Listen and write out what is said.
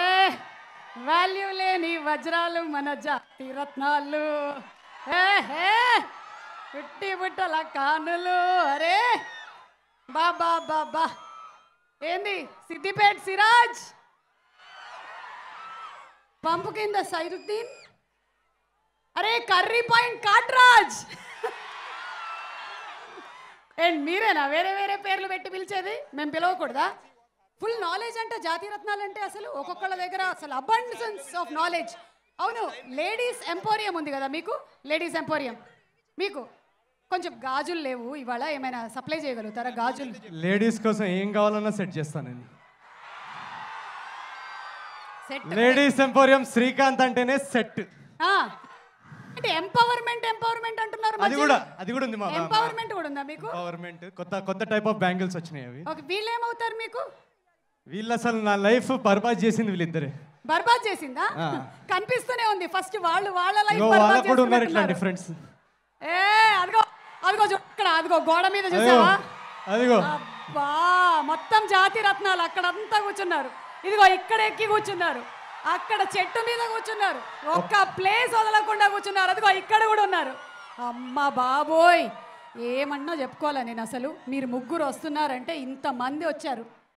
ఏ value లేని వజ్రాలు మన జాతి రత్నాలు పుట్టి బుట్టల కానులు అరే బాబా బాబా ఏంది సిద్దిపేట్ సిరాజ్ పంపు కింద సైరుద్దీన్ అరే కర్రీ పాయింట్ కాట్రాజ్ అండ్ మీరేనా వేరే వేరే పేర్లు పెట్టి పిలిచేది మేము పిలవకూడదా ఫుల్ నాలెడ్జ్ అంటే జాతీయ రత్నాలు అంటే అసలు ఒక్కొక్కళ్ళ దగ్గర అసలు అబండెన్స్ ఆఫ్ నాలెడ్జ్ అవును లేడీస్ ఎంపోరియం ఉంది కదా మీకు లేడీస్ ఎంపోరియం మీకు కొంచెం గాజులు లేవు ఇవాళ ఏమైనా సప్లై చేయగలుగుతారా గాజులు లేడీస్ కోసం ఏం కావాలన్నా సెట్ చేస్తాను నేను సెట్ లేడీస్ ఎంపోరియం శ్రీకాంత్ అంటేనే సెట్ అంటే ఎంపవర్మెంట్ ఎంపవర్మెంట్ అంటున్నారు అది కూడా అది కూడా ఉంది మా ఎంపవర్మెంట్ కూడా ఉందా మీకు ఎంపవర్మెంట్ కొత్త కొత్త టైప్ ఆఫ్ బ్యాంగిల్స్ వచ్చినాయి అవి ఓకే వీళ్ళు ఏమవుతారు మీకు వీళ్ళు అసలు నా లైఫ్ బర్బాద్ చేసింది వీళ్ళిద్దరే బర్బాద్ చేసిందా కనిపిస్తూనే ఉంది ఫస్ట్ వాళ్ళు వాళ్ళ లైఫ్ కూడా ఉన్నారు ఫ్రెండ్స్ ఏ అదిగో అదిగో ఇక్కడ అదిగో గోడ మీద చూసావా అదిగో అబ్బా మొత్తం జాతి రత్నాలు అక్కడ అంతా కూర్చున్నారు ఇదిగో ఇక్కడ ఎక్కి కూర్చున్నారు అక్కడ చెట్టు మీద కూర్చున్నారు ఒక్క ప్లేస్ వదలకుండా కూర్చున్నారు అదిగో ఇక్కడ కూడా ఉన్నారు అమ్మ బాబోయ్ ఏమన్నా చెప్పుకోవాలా నేను అసలు మీరు ముగ్గురు వస్తున్నారంటే ఇంతమంది వచ్చారు